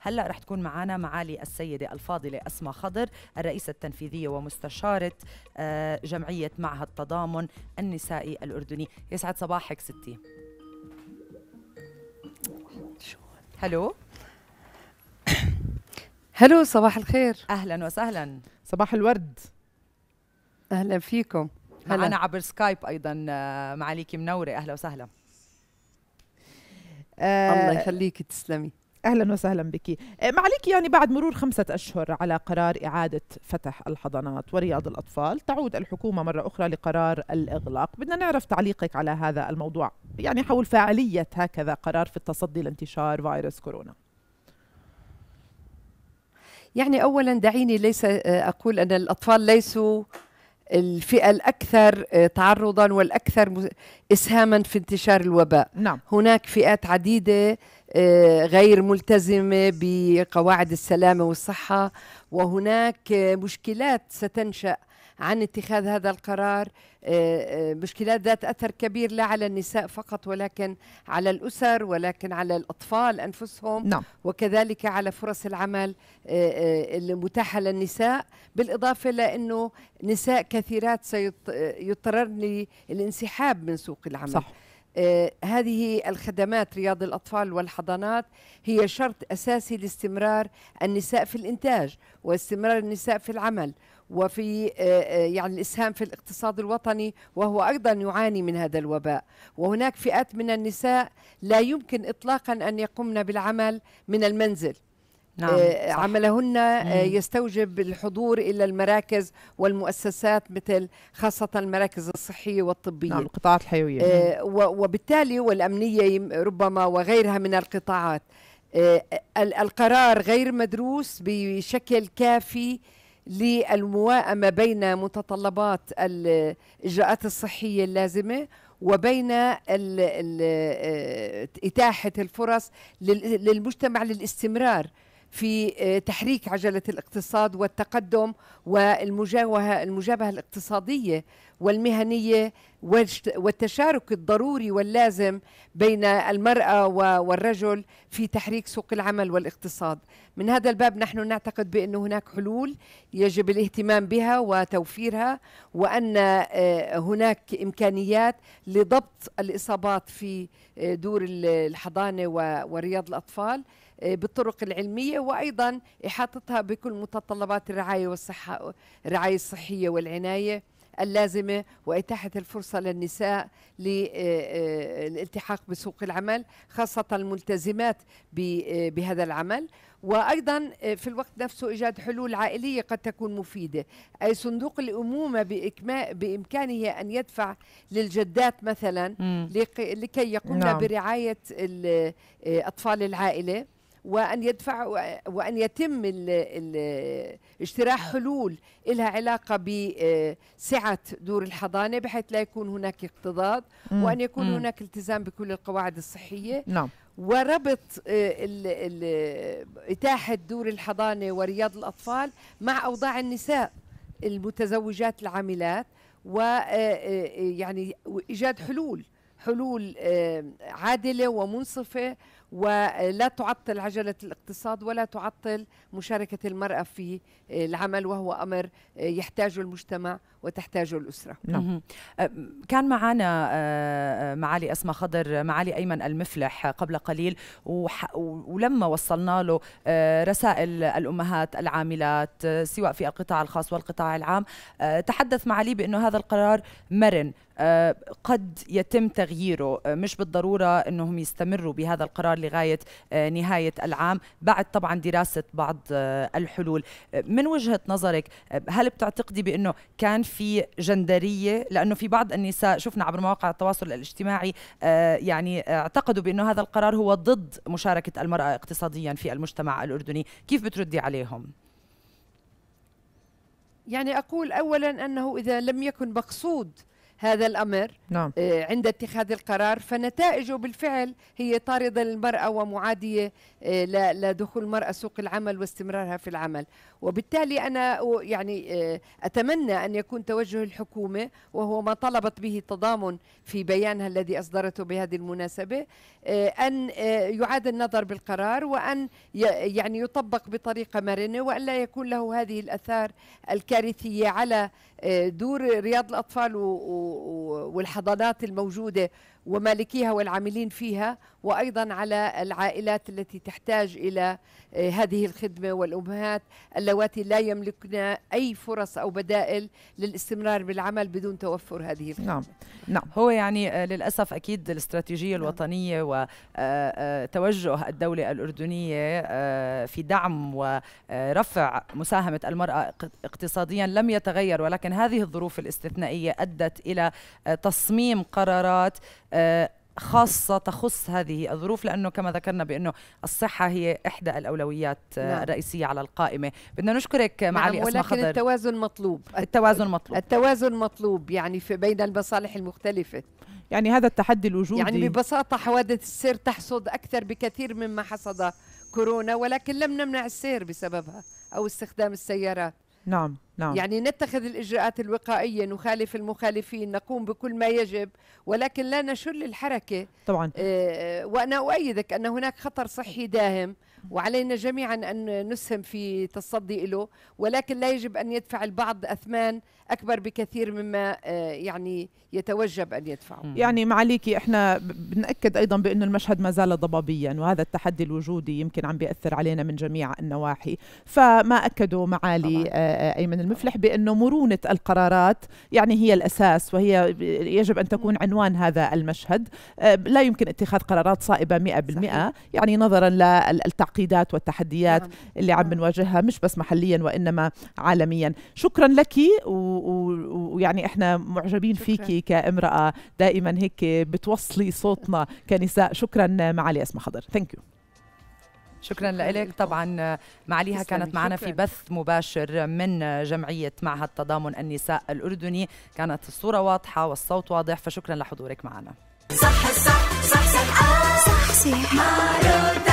هلا رح تكون معنا معالي السيده الفاضله اسماء خضر الرئيسه التنفيذيه ومستشاره آه، جمعيه معهد تضامن النسائي الاردني يسعد صباحك ستي هلو هلو صباح الخير اهلا وسهلا صباح الورد اهلا فيكم هلا انا عبر سكايب ايضا آه، معاليكي منوره اهلا وسهلا أه الله يخليكي تسلمي اهلا وسهلا بك آه، ما عليك يعني بعد مرور خمسه اشهر على قرار اعاده فتح الحضانات ورياض الاطفال تعود الحكومه مره اخرى لقرار الاغلاق بدنا نعرف تعليقك على هذا الموضوع يعني حول فاعليه هكذا قرار في التصدي لانتشار فيروس كورونا يعني اولا دعيني ليس آه، اقول ان الاطفال ليسوا الفئة الأكثر آه، تعرضا والأكثر إسهاما في انتشار الوباء نعم. هناك فئات عديدة آه، غير ملتزمة بقواعد السلامة والصحة وهناك آه، مشكلات ستنشأ عن اتخاذ هذا القرار آه، آه، مشكلات ذات أثر كبير لا على النساء فقط ولكن على الأسر ولكن على الأطفال أنفسهم نعم. وكذلك على فرص العمل آه، المتاحة للنساء بالإضافة لأنه نساء كثيرات سيضطررن للانسحاب من سوق العمل صح. هذه الخدمات رياض الاطفال والحضانات هي شرط اساسي لاستمرار النساء في الانتاج واستمرار النساء في العمل وفي آه، آه، يعني الاسهام في الاقتصاد الوطني وهو ايضا يعاني من هذا الوباء وهناك فئات من النساء لا يمكن اطلاقا ان يقمن بالعمل من المنزل نعم آه، صح. عملهن يستوجب الحضور الى المراكز والمؤسسات مثل خاصه المراكز الصحيه والطبيه نعم القطاعات الحيويه وبالتالي والامنيه ربما وغيرها من القطاعات القرار غير مدروس بشكل كافي للموائمة بين متطلبات الإجراءات الصحية اللازمة وبين الـ الـ آه، إتاحة الفرص للمجتمع للاستمرار في آه، تحريك عجله الاقتصاد والتقدم والمجابهه المجابهه الاقتصاديه والمهنيه والتشارك الضروري واللازم بين المراه والرجل في تحريك سوق العمل والاقتصاد. من هذا الباب نحن نعتقد بان هناك حلول يجب الاهتمام بها وتوفيرها وان آه، هناك امكانيات لضبط الاصابات في آه، دور الحضانه ورياض الاطفال. آه، بالطرق العلميه وايضا احاطتها بكل متطلبات الرعايه والصحه الرعايه الصحيه والعنايه اللازمه واتاحه الفرصه للنساء للالتحاق آه، آه، بسوق العمل خاصه الملتزمات بهذا العمل وايضا في الوقت نفسه ايجاد حلول عائليه قد تكون مفيده اي صندوق الامومه بامكانه ان يدفع للجدات مثلا لكي يقومن نعم. برعايه اطفال العائله وان يدفع وان يتم اجتراح حلول لها علاقه بسعه دور الحضانه بحيث لا يكون هناك اقتضاض وان يكون مم. هناك التزام بكل القواعد الصحيه نعم وربط الـ آه، الـ اتاحه دور الحضانه ورياض الاطفال مع اوضاع النساء المتزوجات العاملات ويعني آه، آه، ايجاد حلول حلول عادله ومنصفه ولا تعطل عجلة الاقتصاد ولا تعطل مشاركة المرأة في آه، العمل وهو أمر آه، يحتاجه المجتمع وتحتاجه الأسرة نعم. كان معنا آه، معالي أسماء خضر معالي أيمن المفلح قبل قليل ولما وصلنا له رسائل الأمهات العاملات سواء في القطاع الخاص والقطاع العام تحدث معالي بأنه هذا القرار مرن قد يتم تغييره مش بالضرورة أنهم يستمروا بهذا القرار لغاية آه، نهاية العام بعد طبعا دراسة بعض آه، الحلول من وجهة نظرك آه، هل بتعتقدي بأنه كان في جندرية لأنه في بعض النساء شفنا عبر مواقع التواصل الاجتماعي يعني اعتقدوا بأنه هذا القرار هو ضد مشاركة المرأة اقتصاديا في المجتمع الأردني كيف بتردي عليهم؟ يعني أقول أولا أنه إذا لم يكن مقصود هذا الأمر نعم. آه، عند اتخاذ القرار فنتائجه بالفعل هي طاردة للمرأة ومعادية آه، لدخول المرأة سوق العمل واستمرارها في العمل وبالتالي أنا يعني آه، أتمنى أن يكون توجه الحكومة وهو ما طلبت به التضامن في بيانها الذي أصدرته بهذه المناسبة أن يعاد النظر بالقرار وأن يعني يطبق بطريقة مرنة وأن لا يكون له هذه الأثار الكارثية على آه، دور رياض الاطفال و والحضانات الموجودة ومالكيها والعاملين فيها وأيضا على العائلات التي تحتاج إلى آه، هذه الخدمة والأمهات اللواتي لا يملكن أي فرص أو بدائل للاستمرار بالعمل بدون توفر هذه الخدمة نعم, نعم. هو يعني آه، للأسف أكيد الاستراتيجية نعم. الوطنية وتوجه آه، الدولة الأردنية في دعم ورفع مساهمة المرأة اقتصاديا لم يتغير ولكن هذه الظروف الاستثنائية أدت إلى تصميم قرارات آه، خاصة تخص هذه الظروف لأنه كما ذكرنا بأنه الصحة هي إحدى الأولويات آه، نعم. الرئيسية على القائمة بدنا نشكرك نعم، معالي نعم أسماء خضر ولكن التوازن مطلوب التوازن مطلوب التوازن مطلوب يعني في بين المصالح المختلفة يعني هذا التحدي الوجودي يعني ببساطة حوادث السير تحصد أكثر بكثير مما حصد كورونا ولكن لم نمنع السير بسببها أو استخدام السيارات نعم نعم يعني نتخذ الإجراءات الوقائية نخالف المخالفين نقوم بكل ما يجب ولكن لا نشل الحركة طبعا آه وأنا أؤيدك أن هناك خطر صحي داهم وعلينا جميعا أن نسهم في تصدي له ولكن لا يجب أن يدفع البعض أثمان أكبر بكثير مما آه، يعني يتوجب أن يدفعه يعني معاليكي احنا بنأكد أيضا بانه المشهد ما زال ضبابيا وهذا التحدي الوجودي يمكن عم بيأثر علينا من جميع النواحي فما أكدوا معالي طبعا. آه، آه، أيمن المفلح بأنه مرونة القرارات يعني هي الأساس وهي يجب أن تكون عنوان هذا المشهد لا يمكن اتخاذ قرارات صائبة 100% صحيح. يعني نظرا للتعقيد التعقيدات والتحديات اللي عم بنواجهها مش بس محليا وانما عالميا شكرا لك ويعني احنا معجبين فيك كامراه دائما هيك بتوصلي صوتنا كنساء شكرا معالي اسماء حضر ثانك يو شكرا لك طبعا معاليها كانت معنا في بث مباشر من جمعية معهد تضامن النساء الأردني كانت الصورة واضحة والصوت واضح فشكرا لحضورك معنا صح صح صح صح, صح, صح, صح, صح, صح, صح, صح, صح, صح